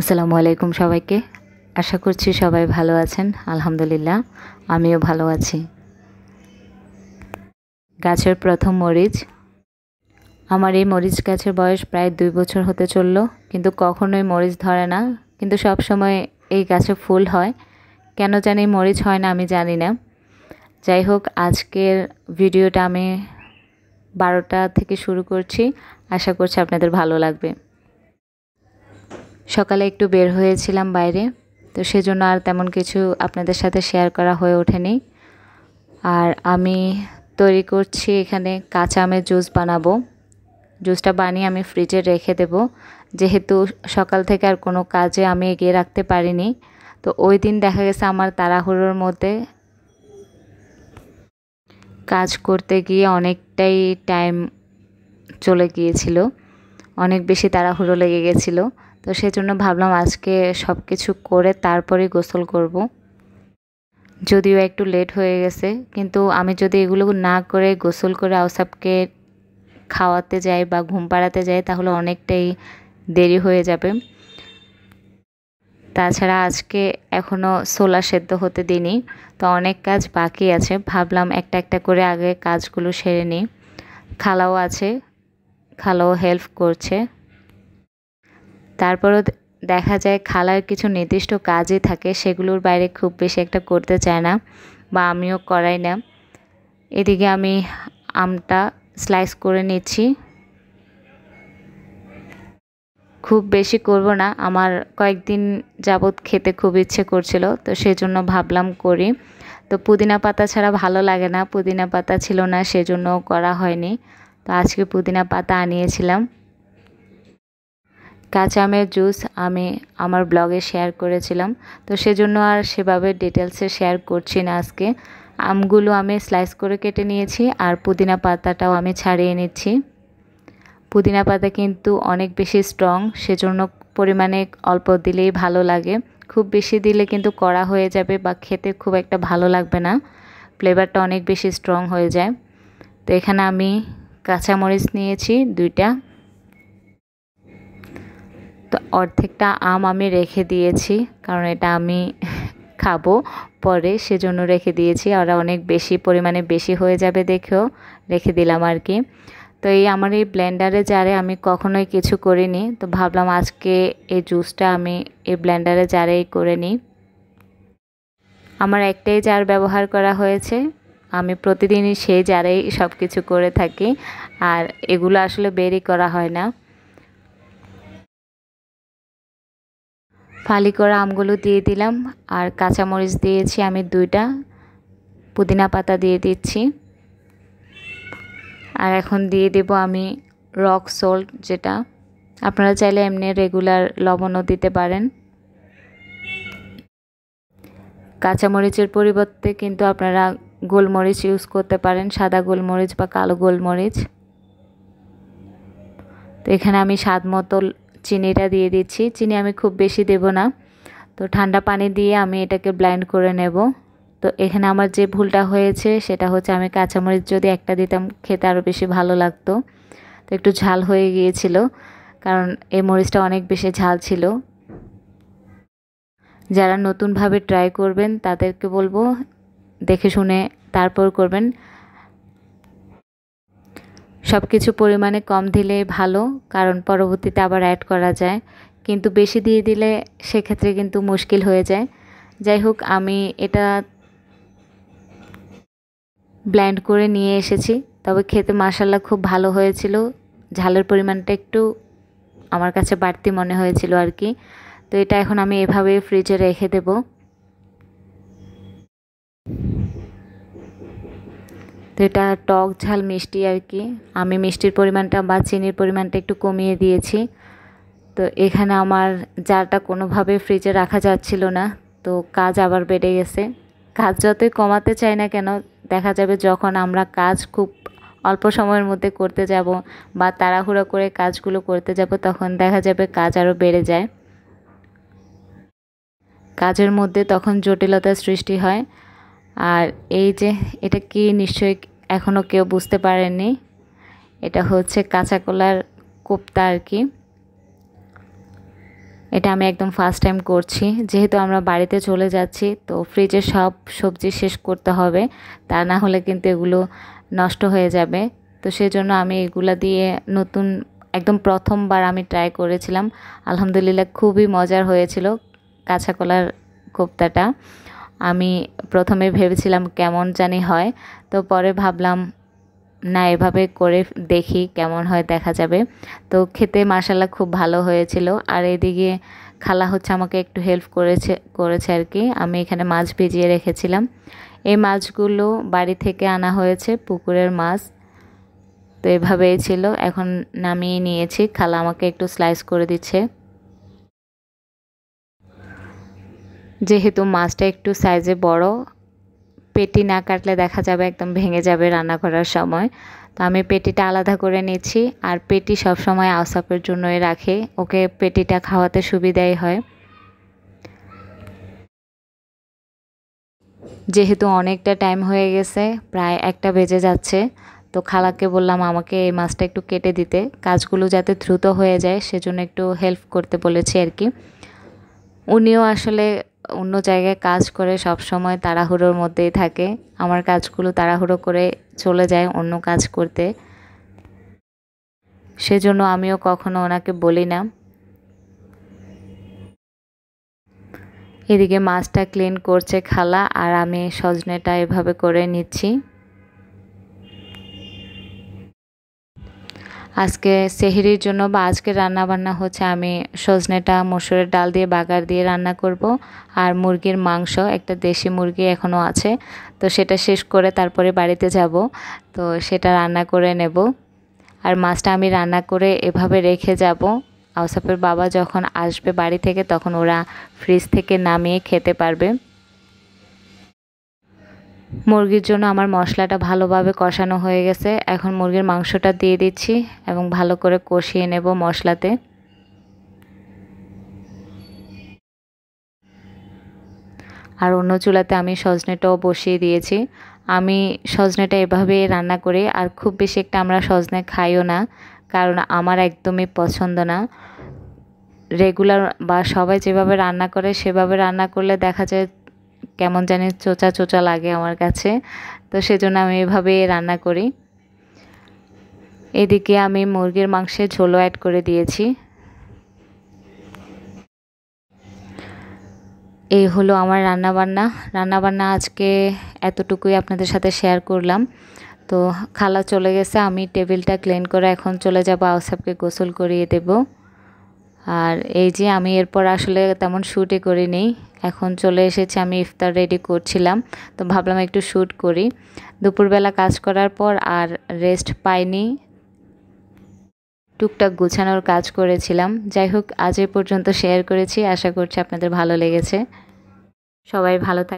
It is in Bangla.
আসসালামু আলাইকুম সবাইকে আশা করছি সবাই ভালো আছেন আলহামদুলিল্লাহ আমিও ভালো আছি গাছের প্রথম মরিচ আমার এই মরিচ গাছের বয়স প্রায় দুই বছর হতে চলল কিন্তু কখনোই মরিচ ধরে না কিন্তু সব সময় এই গাছে ফুল হয় কেন জানি মরিচ হয় না আমি জানি না যাই হোক আজকের ভিডিওটা আমি বারোটা থেকে শুরু করছি আশা করছি আপনাদের ভালো লাগবে সকালে একটু বের হয়েছিলাম বাইরে তো সেজন্য আর তেমন কিছু আপনাদের সাথে শেয়ার করা হয়ে ওঠেনি আর আমি তৈরি করছি এখানে কাঁচা আমের জুস বানাবো জুসটা বানিয়ে আমি ফ্রিজে রেখে দেব যেহেতু সকাল থেকে আর কোনো কাজে আমি এগিয়ে রাখতে পারিনি তো ওই দিন দেখা গেছে আমার তাড়াহুড়োর মধ্যে কাজ করতে গিয়ে অনেকটাই টাইম চলে গিয়েছিল অনেক বেশি তাড়াহুড়ো লেগে গেছিলো তো সেজন্য ভাবলাম আজকে সব কিছু করে তারপরে গোসল করব। যদিও একটু লেট হয়ে গেছে কিন্তু আমি যদি এগুলো না করে গোসল করে আউসাপকে খাওয়াতে যাই বা ঘুম পাড়াতে যাই তাহলে অনেকটাই দেরি হয়ে যাবে তাছাড়া আজকে এখনও সোলা সেদ্ধ হতে দিনি তো অনেক কাজ বাকি আছে ভাবলাম একটা একটা করে আগে কাজগুলো সেরে নিই খালাও আছে খালাও হেল্প করছে তারপরও দেখা যায় খালার কিছু নির্দিষ্ট কাজই থাকে সেগুলোর বাইরে খুব বেশি একটা করতে চায় না বা আমিও করাই না এদিকে আমি আমটা স্লাইস করে নিচ্ছি খুব বেশি করব না আমার কয়েকদিন যাবৎ খেতে খুব ইচ্ছে করছিল তো সেজন্য ভাবলাম করি তো পুদিনা পাতা ছাড়া ভালো লাগে না পুদিনা পাতা ছিল না সেজন্য করা হয়নি তো আজকে পুদিনা পাতা আনিয়েছিলাম কাঁচা আমের জুস আমি আমার ব্লগে শেয়ার করেছিলাম তো সেজন্য আর সেভাবে ডিটেলসে শেয়ার করছি না আজকে আমগুলো আমি স্লাইস করে কেটে নিয়েছি আর পুদিনা পাতাটাও আমি ছাড়িয়ে নিচ্ছি পুদিনা পাতা কিন্তু অনেক বেশি স্ট্রং সেজন্য পরিমাণে অল্প দিলেই ভালো লাগে খুব বেশি দিলে কিন্তু কড়া হয়ে যাবে বা খেতে খুব একটা ভালো লাগবে না ফ্লেভারটা অনেক বেশি স্ট্রং হয়ে যায় তো এখানে আমি কাঁচামরিচ নিয়েছি দুইটা অর্ধেকটা আম আমি রেখে দিয়েছি কারণ এটা আমি খাবো পরে সেজন্য রেখে দিয়েছি আর অনেক বেশি পরিমাণে বেশি হয়ে যাবে দেখেও রেখে দিলাম আর কি তো এই আমার এই ব্ল্যান্ডারে জারে আমি কখনোই কিছু করিনি তো ভাবলাম আজকে এই জুসটা আমি এই ব্ল্যান্ডারে জারেই করে নিই আমার একটাই জার ব্যবহার করা হয়েছে আমি প্রতিদিনই সেই জারেই সব কিছু করে থাকি আর এগুলো আসলে বেরি করা হয় না ফালি করা আমগুলো দিয়ে দিলাম আর কাঁচামরিচ দিয়েছি আমি দুইটা পুদিনা পাতা দিয়ে দিচ্ছি আর এখন দিয়ে দেব আমি রক সল্ট যেটা আপনারা চাইলে এমনি রেগুলার লবণও দিতে পারেন কাঁচামরিচের পরিবর্তে কিন্তু আপনারা গোলমরিচ ইউজ করতে পারেন সাদা গোলমরিচ বা কালো গোলমরিচ তো এখানে আমি স্বাদ মতো চিনিটা দিয়ে দিচ্ছি চিনি আমি খুব বেশি দেব না তো ঠান্ডা পানি দিয়ে আমি এটাকে ব্লাইন্ড করে নেব তো এখানে আমার যে ভুলটা হয়েছে সেটা হচ্ছে আমি কাঁচামরিচ যদি একটা দিতাম খেতে আরও বেশি ভালো লাগতো তো একটু ঝাল হয়ে গিয়েছিল কারণ এই মরিচটা অনেক বেশি ঝাল ছিল যারা নতুনভাবে ট্রাই করবেন তাদেরকে বলবো দেখে শুনে তারপর করবেন সব কিছু পরিমাণে কম দিলে ভালো কারণ পরবর্তীতে আবার অ্যাড করা যায় কিন্তু বেশি দিয়ে দিলে সেক্ষেত্রে কিন্তু মুশকিল হয়ে যায় যাই হোক আমি এটা ব্ল্যান্ড করে নিয়ে এসেছি তবে খেতে মাশাল্লা খুব ভালো হয়েছিল ঝালের পরিমাণটা একটু আমার কাছে বাড়তি মনে হয়েছিল আর কি তো এটা এখন আমি এভাবে ফ্রিজে রেখে দেবো তো এটা টক ঝাল মিষ্টি আর কি আমি মিষ্টির পরিমাণটা বা চিনির পরিমাণটা একটু কমিয়ে দিয়েছি তো এখানে আমার জারটা কোনোভাবে ফ্রিজে রাখা যাচ্ছিল না তো কাজ আবার বেড়ে গেছে কাজ যতই কমাতে চাই না কেন দেখা যাবে যখন আমরা কাজ খুব অল্প সময়ের মধ্যে করতে যাব বা তাড়াহুড়ো করে কাজগুলো করতে যাব তখন দেখা যাবে কাজ আরও বেড়ে যায় কাজের মধ্যে তখন জটিলতা সৃষ্টি হয় আর এই যে এটা কি নিশ্চয়ই এখনও কেউ বুঝতে পারেনি এটা হচ্ছে কলার কোপ্তা আর কি এটা আমি একদম ফার্স্ট টাইম করছি যেহেতু আমরা বাড়িতে চলে যাচ্ছি তো ফ্রিজে সব সবজি শেষ করতে হবে তা না হলে কিন্তু এগুলো নষ্ট হয়ে যাবে তো সেজন্য আমি এগুলো দিয়ে নতুন একদম প্রথমবার আমি ট্রাই করেছিলাম আলহামদুলিল্লাহ খুবই মজার হয়েছিল কাঁচা কলার কোপ্তাটা আমি প্রথমে ভেবেছিলাম কেমন জানি হয় তো পরে ভাবলাম না এভাবে করে দেখি কেমন হয় দেখা যাবে তো খেতে মাসালা খুব ভালো হয়েছিল আর এদিকে খালা হচ্ছে আমাকে একটু হেল্প করেছে করেছে আর কি আমি এখানে মাছ ভিজিয়ে রেখেছিলাম এই মাছগুলো বাড়ি থেকে আনা হয়েছে পুকুরের মাছ তো এভাবেই ছিল এখন নামিয়ে নিয়েছি খালা আমাকে একটু স্লাইস করে দিচ্ছে যেহেতু মাছটা একটু সাইজে বড় পেটি না কাটলে দেখা যাবে একদম ভেঙে যাবে রান্না করার সময় তো আমি পেটিটা আলাদা করে নিচ্ছি আর পেটি সবসময় আউসাপের জন্যই রাখে ওকে পেটিটা খাওয়াতে সুবিধাই হয় যেহেতু অনেকটা টাইম হয়ে গেছে প্রায় একটা বেজে যাচ্ছে তো খালাকে বললাম আমাকে এই মাছটা একটু কেটে দিতে কাজগুলো যাতে দ্রুত হয়ে যায় সেজন্য একটু হেল্প করতে বলেছি আর কি উনিও আসলে অন্য জায়গায় কাজ করে সব সময় তাড়াহুড়োর মধ্যেই থাকে আমার কাজগুলো তাড়াহুড়ো করে চলে যায় অন্য কাজ করতে সেজন্য আমিও কখনো ওনাকে বলি না এদিকে মাছটা ক্লিন করছে খালা আর আমি সজনেটা এভাবে করে নিচ্ছি আজকে সেহেরির জন্য বা আজকে রান্না বান্না হচ্ছে আমি সজনেটা মসুরের ডাল দিয়ে বাগার দিয়ে রান্না করব আর মুরগির মাংস একটা দেশি মুরগি এখনও আছে তো সেটা শেষ করে তারপরে বাড়িতে যাব তো সেটা রান্না করে নেব আর মাছটা আমি রান্না করে এভাবে রেখে যাব আউসাফের বাবা যখন আসবে বাড়ি থেকে তখন ওরা ফ্রিজ থেকে নামিয়ে খেতে পারবে মুরগির জন্য আমার মশলাটা ভালোভাবে কষানো হয়ে গেছে এখন মুরগির মাংসটা দিয়ে দিচ্ছি এবং ভালো করে কষিয়ে নেব মশলাতে আর অন্য চুলাতে আমি সজনেটাও বসিয়ে দিয়েছি আমি সজনেটা এভাবে রান্না করি আর খুব বেশি একটা আমরা সজনে খাইও না কারণ আমার একদমই পছন্দ না রেগুলার বা সবাই যেভাবে রান্না করে সেভাবে রান্না করলে দেখা যায় কেমন জানি চোচা চোচা লাগে আমার কাছে তো সেজন্য আমি এভাবে রান্না করি এদিকে আমি মুরগির মাংসে ঝোলো অ্যাড করে দিয়েছি এই হলো আমার রান্নাবান্না রান্নাবান্না আজকে এতটুকুই আপনাদের সাথে শেয়ার করলাম তো খালা চলে গেছে আমি টেবিলটা ক্লিন করে এখন চলে যাবো আউসাবকে গোসল করিয়ে দেবো আর এই যে আমি এরপর আসলে তেমন শ্যুটই করিনি এখন চলে এসেছি আমি ইফতার রেডি করছিলাম তো ভাবলাম একটু শ্যুট করি দুপুরবেলা কাজ করার পর আর রেস্ট পাইনি টুকটাক গুছানোর কাজ করেছিলাম যাই হোক আজ এই পর্যন্ত শেয়ার করেছি আশা করছি আপনাদের ভালো লেগেছে সবাই ভালো থাক